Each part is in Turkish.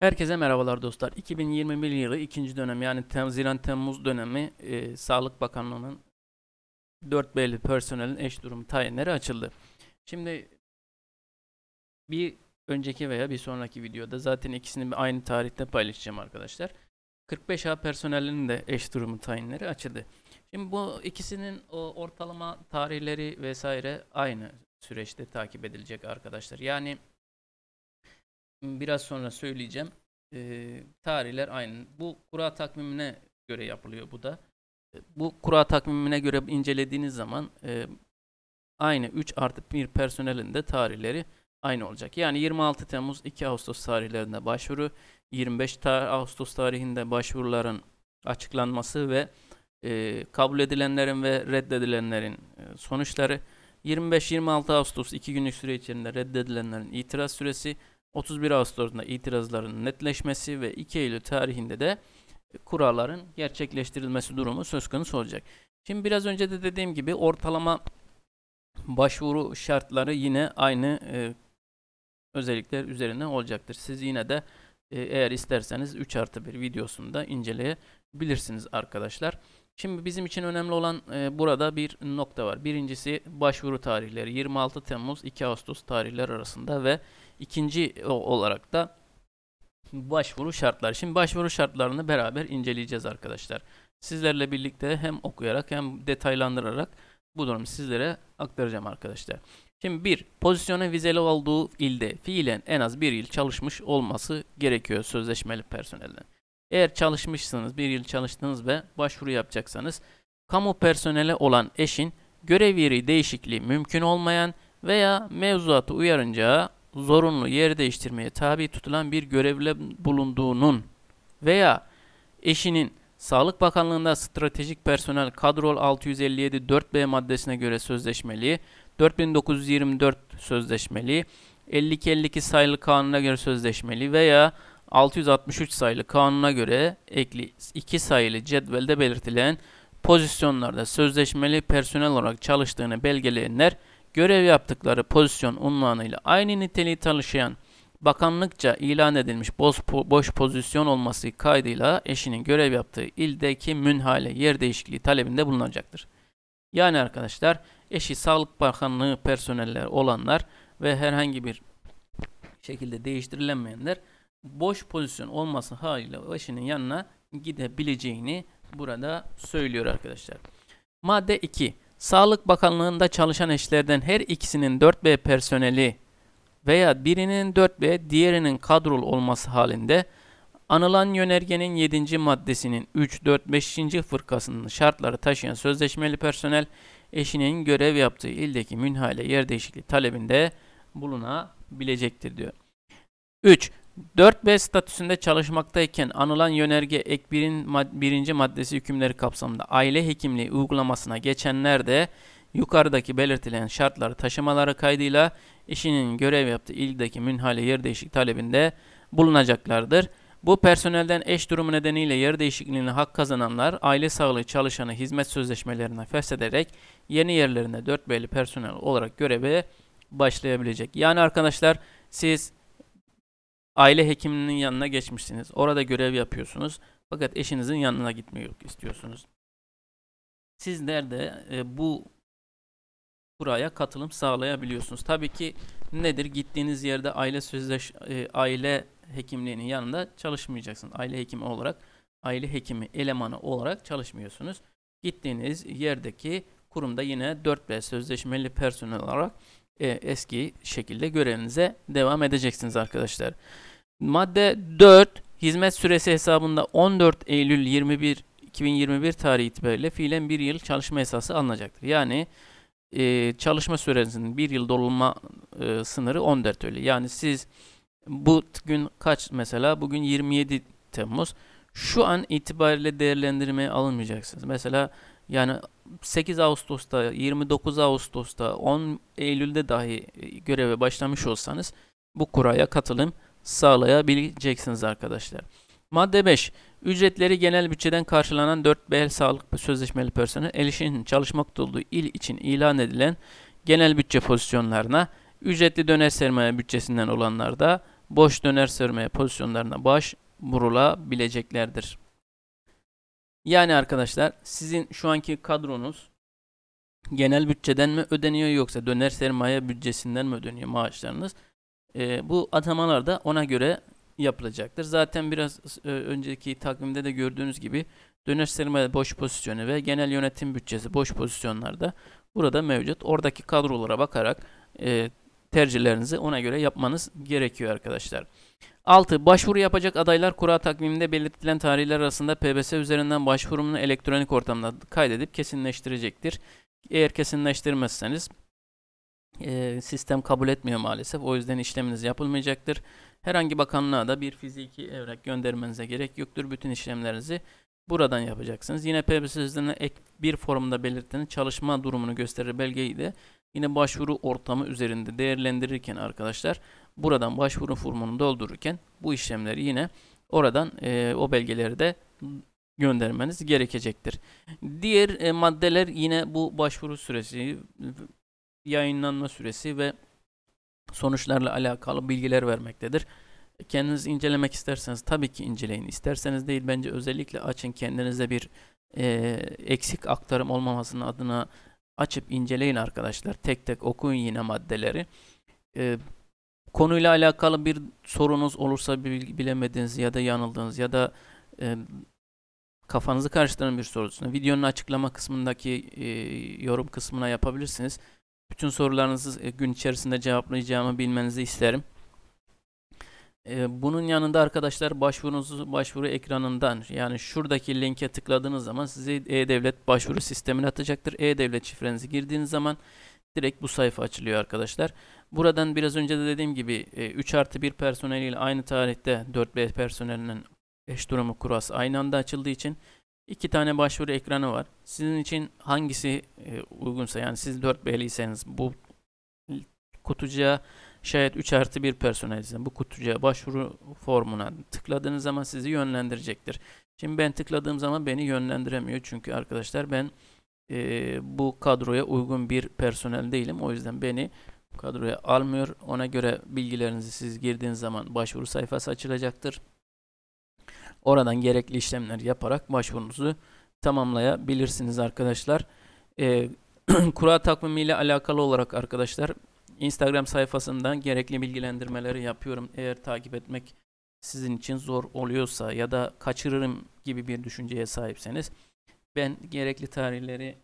Herkese merhabalar dostlar. 2021 yılı ikinci dönem yani tem, Ziran-Temmuz dönemi e, Sağlık Bakanlığı'nın 4 belli personelin eş durumu tayinleri açıldı. Şimdi bir önceki veya bir sonraki videoda zaten ikisini aynı tarihte paylaşacağım arkadaşlar. 45A personelinin de eş durumu tayinleri açıldı. Şimdi bu ikisinin o ortalama tarihleri vesaire aynı süreçte takip edilecek arkadaşlar. Yani biraz sonra söyleyeceğim. E, tarihler aynı. Bu kura takvimine göre yapılıyor bu da. E, bu kura takvimine göre incelediğiniz zaman e, aynı 3 artı 1 personelin de tarihleri aynı olacak. Yani 26 Temmuz 2 Ağustos tarihlerinde başvuru, 25 tar Ağustos tarihinde başvuruların açıklanması ve e, kabul edilenlerin ve reddedilenlerin e, sonuçları, 25-26 Ağustos 2 günlük süre içerisinde reddedilenlerin itiraz süresi, 31 Ağustos'ta itirazların netleşmesi ve 2 Eylül tarihinde de kuralların gerçekleştirilmesi durumu söz konusu olacak. Şimdi biraz önce de dediğim gibi ortalama başvuru şartları yine aynı e, özellikler üzerine olacaktır. Siz yine de e, eğer isterseniz 3 artı 1 videosunda inceleyebilirsiniz arkadaşlar. Şimdi bizim için önemli olan e, burada bir nokta var. Birincisi başvuru tarihleri 26 Temmuz 2 Ağustos tarihler arasında ve ikinci olarak da başvuru şartları. Şimdi başvuru şartlarını beraber inceleyeceğiz arkadaşlar. Sizlerle birlikte hem okuyarak hem detaylandırarak bu durumu sizlere aktaracağım arkadaşlar. Şimdi bir Pozisyona vizeli olduğu ilde fiilen en az bir yıl çalışmış olması gerekiyor sözleşmeli personelden. Eğer çalışmışsınız, bir yıl çalıştınız ve başvuru yapacaksanız, kamu personeli olan eşin görev yeri değişikliği mümkün olmayan veya mevzuatı uyarınca zorunlu yer değiştirmeye tabi tutulan bir görevle bulunduğunun veya eşinin Sağlık Bakanlığı'nda stratejik personel kadrol 657 4B maddesine göre sözleşmeli, 4924 sözleşmeli, 5252 sayılı kanuna göre sözleşmeli veya 663 sayılı kanuna göre ekli 2 sayılı cedvelde belirtilen pozisyonlarda sözleşmeli personel olarak çalıştığını belgeleyenler görev yaptıkları pozisyon unvanıyla aynı niteliği taşıyan bakanlıkça ilan edilmiş boş, boş pozisyon olması kaydıyla eşinin görev yaptığı ildeki münhale yer değişikliği talebinde bulunacaktır. Yani arkadaşlar eşi Sağlık Bakanlığı personeller olanlar ve herhangi bir şekilde değiştirilemeyenler boş pozisyon olması haliyle başının yanına gidebileceğini burada söylüyor arkadaşlar. Madde 2. Sağlık Bakanlığı'nda çalışan eşlerden her ikisinin 4B personeli veya birinin 4B diğerinin kadrol olması halinde anılan yönergenin 7. maddesinin 3, 4, 5. fırkasının şartları taşıyan sözleşmeli personel eşinin görev yaptığı ildeki münhale yer değişikliği talebinde bulunabilecektir diyor. 3. 4B statüsünde çalışmaktayken anılan yönerge ek 1'in mad birinci maddesi hükümleri kapsamında aile hekimliği uygulamasına geçenler de yukarıdaki belirtilen şartları taşımaları kaydıyla işinin görev yaptığı ildeki münhale yer değişik talebinde bulunacaklardır. Bu personelden eş durumu nedeniyle yer değişikliğine hak kazananlar aile sağlığı çalışanı hizmet sözleşmelerine feshederek yeni yerlerinde 4B'li personel olarak göreve başlayabilecek. Yani arkadaşlar siz aile hekiminin yanına geçmişsiniz. Orada görev yapıyorsunuz. Fakat eşinizin yanına gitmeyi istiyorsunuz. Sizler de e, bu buraya katılım sağlayabiliyorsunuz. Tabii ki nedir? Gittiğiniz yerde aile sözleş e, aile hekimliğinin yanında çalışmayacaksınız. Aile hekimi olarak, aile hekimi elemanı olarak çalışmıyorsunuz. Gittiğiniz yerdeki kurumda yine 4B sözleşmeli personel olarak e, eski şekilde görevinize devam edeceksiniz arkadaşlar. Madde 4 hizmet süresi hesabında 14 Eylül 21 2021 tarihi itibariyle fiilen bir yıl çalışma esası alınacaktır. Yani e, çalışma sürenizin bir yıl dolma e, sınırı 14 öyle. Yani siz bu gün kaç mesela bugün 27 Temmuz şu an itibariyle değerlendirmeye alınmayacaksınız. Mesela yani 8 Ağustos'ta, 29 Ağustos'ta, 10 Eylül'de dahi e, göreve başlamış olsanız bu kuraya katılım sağlayabileceksiniz arkadaşlar. Madde 5. Ücretleri genel bütçeden karşılanan 4 bel sağlık sözleşmeli personel erişinin çalışmakta olduğu il için ilan edilen genel bütçe pozisyonlarına ücretli döner sermaye bütçesinden olanlar da boş döner sermaye pozisyonlarına baş vurulabileceklerdir. Yani arkadaşlar sizin şu anki kadronuz genel bütçeden mi ödeniyor yoksa döner sermaye bütçesinden mi ödeniyor maaşlarınız? E, bu atamalar da ona göre yapılacaktır. Zaten biraz e, önceki takvimde de gördüğünüz gibi döner sermaye boş pozisyonu ve genel yönetim bütçesi boş pozisyonlarda burada mevcut. Oradaki kadrolara bakarak e, tercihlerinizi ona göre yapmanız gerekiyor arkadaşlar. 6. Başvuru yapacak adaylar kura takviminde belirtilen tarihler arasında PBS üzerinden başvurumunu elektronik ortamda kaydedip kesinleştirecektir. Eğer kesinleştirmezseniz e, sistem kabul etmiyor maalesef. O yüzden işleminiz yapılmayacaktır. Herhangi bakanlığa da bir fiziki evrak göndermenize gerek yoktur. Bütün işlemlerinizi buradan yapacaksınız. Yine PBS üzerinden ek bir formda belirtilen çalışma durumunu gösterir belgeyi de yine başvuru ortamı üzerinde değerlendirirken arkadaşlar buradan başvuru formunu doldururken bu işlemleri yine oradan e, o belgeleri de göndermeniz gerekecektir. Diğer e, maddeler yine bu başvuru süresi, yayınlanma süresi ve sonuçlarla alakalı bilgiler vermektedir. Kendiniz incelemek isterseniz tabii ki inceleyin. İsterseniz değil bence özellikle açın kendinize bir e, eksik aktarım olmamasının adına açıp inceleyin arkadaşlar. Tek tek okuyun yine maddeleri. E, Konuyla alakalı bir sorunuz olursa bilemediğiniz ya da yanıldığınız ya da e, kafanızı karıştıran bir sorusunu videonun açıklama kısmındaki e, yorum kısmına yapabilirsiniz. Bütün sorularınızı e, gün içerisinde cevaplayacağımı bilmenizi isterim. E, bunun yanında arkadaşlar başvurunuzu başvuru ekranından yani şuradaki linke tıkladığınız zaman sizi E-Devlet başvuru sistemine atacaktır. E-Devlet şifrenizi girdiğiniz zaman direkt bu sayfa açılıyor arkadaşlar. Buradan biraz önce de dediğim gibi 3 e, artı 1 personeliyle aynı tarihte 4B personelinin eş durumu kuras aynı anda açıldığı için iki tane başvuru ekranı var. Sizin için hangisi e, uygunsa yani siz 4B'liyseniz bu kutucuğa şayet 3 artı 1 personelizm bu kutucuğa başvuru formuna tıkladığınız zaman sizi yönlendirecektir. Şimdi ben tıkladığım zaman beni yönlendiremiyor çünkü arkadaşlar ben e, bu kadroya uygun bir personel değilim. O yüzden beni kadroya almıyor. Ona göre bilgilerinizi siz girdiğiniz zaman başvuru sayfası açılacaktır. Oradan gerekli işlemler yaparak başvurunuzu tamamlayabilirsiniz arkadaşlar. Ee, kura takvimi ile alakalı olarak arkadaşlar Instagram sayfasından gerekli bilgilendirmeleri yapıyorum. Eğer takip etmek sizin için zor oluyorsa ya da kaçırırım gibi bir düşünceye sahipseniz ben gerekli tarihleri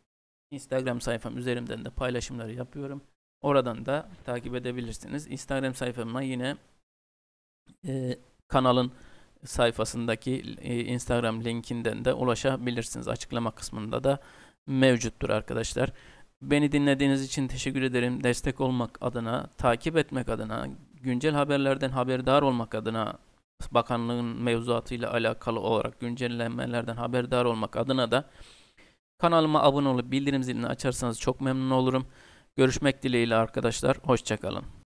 Instagram sayfam üzerinden de paylaşımları yapıyorum. Oradan da takip edebilirsiniz. Instagram sayfamdan yine e, kanalın sayfasındaki e, Instagram linkinden de ulaşabilirsiniz. Açıklama kısmında da mevcuttur arkadaşlar. Beni dinlediğiniz için teşekkür ederim. Destek olmak adına, takip etmek adına, güncel haberlerden haberdar olmak adına, bakanlığın mevzuatıyla alakalı olarak güncellenmelerden haberdar olmak adına da kanalıma abone olup bildirim zilini açarsanız çok memnun olurum. Görüşmek dileğiyle arkadaşlar. Hoşçakalın.